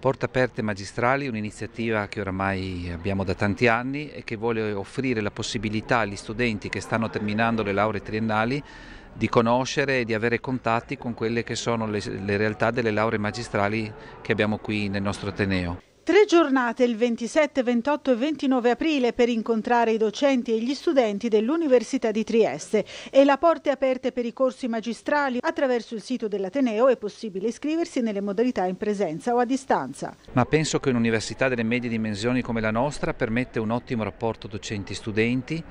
Porta Aperte Magistrali è un'iniziativa che oramai abbiamo da tanti anni e che vuole offrire la possibilità agli studenti che stanno terminando le lauree triennali di conoscere e di avere contatti con quelle che sono le, le realtà delle lauree magistrali che abbiamo qui nel nostro Ateneo. Tre giornate il 27, 28 e 29 aprile per incontrare i docenti e gli studenti dell'Università di Trieste e la porta è aperta per i corsi magistrali attraverso il sito dell'Ateneo è possibile iscriversi nelle modalità in presenza o a distanza. Ma penso che un'università delle medie dimensioni come la nostra permette un ottimo rapporto docenti-studenti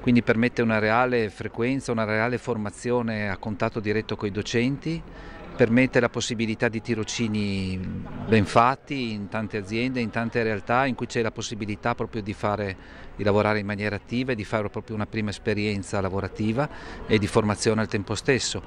quindi permette una reale frequenza, una reale formazione a contatto diretto con i docenti permette la possibilità di tirocini ben fatti in tante aziende, in tante realtà in cui c'è la possibilità proprio di, fare, di lavorare in maniera attiva e di fare proprio una prima esperienza lavorativa e di formazione al tempo stesso.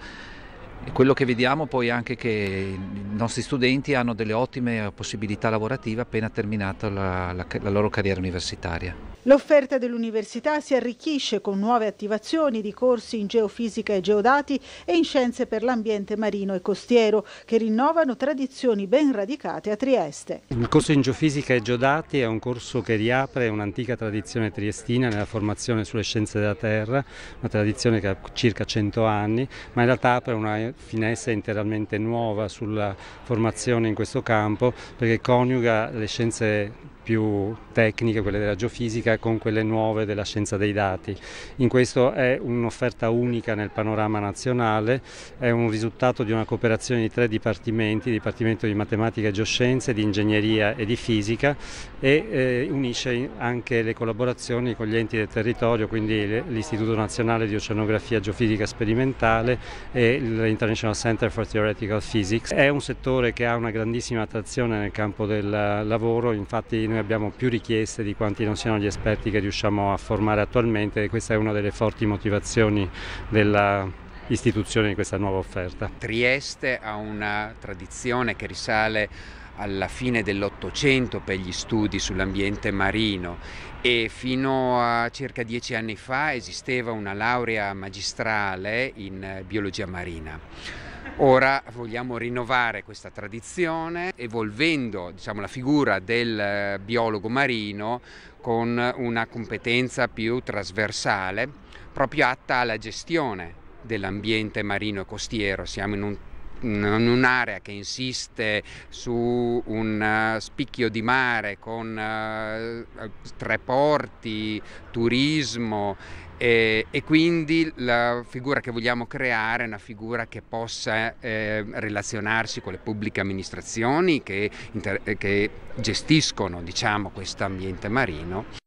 E quello che vediamo poi è anche che i nostri studenti hanno delle ottime possibilità lavorative appena terminata la, la, la loro carriera universitaria. L'offerta dell'università si arricchisce con nuove attivazioni di corsi in geofisica e geodati e in scienze per l'ambiente marino e costiero, che rinnovano tradizioni ben radicate a Trieste. Il corso in geofisica e geodati è un corso che riapre un'antica tradizione triestina nella formazione sulle scienze della terra, una tradizione che ha circa 100 anni, ma in realtà apre una finestra interamente nuova sulla formazione in questo campo perché coniuga le scienze più tecniche, quelle della geofisica, con quelle nuove della scienza dei dati. In questo è un'offerta unica nel panorama nazionale, è un risultato di una cooperazione di tre dipartimenti, Dipartimento di Matematica e Geoscienze, di Ingegneria e di Fisica e eh, unisce anche le collaborazioni con gli enti del territorio, quindi l'Istituto Nazionale di Oceanografia e Geofisica Sperimentale e l'International Center for Theoretical Physics. È un settore che ha una grandissima attrazione nel campo del lavoro, infatti in noi abbiamo più richieste di quanti non siano gli esperti che riusciamo a formare attualmente e questa è una delle forti motivazioni della istituzione di questa nuova offerta. Trieste ha una tradizione che risale alla fine dell'Ottocento per gli studi sull'ambiente marino e fino a circa dieci anni fa esisteva una laurea magistrale in biologia marina. Ora vogliamo rinnovare questa tradizione evolvendo diciamo, la figura del eh, biologo marino con una competenza più trasversale proprio atta alla gestione dell'ambiente marino e costiero. Siamo in un in un'area che insiste su un eh, spicchio di mare con eh, tre porti, turismo e, e, quindi la figura che vogliamo creare è una figura che possa eh, relazionarsi con le pubbliche amministrazioni che, inter- che gestiscono diciamo, questo ambiente marino.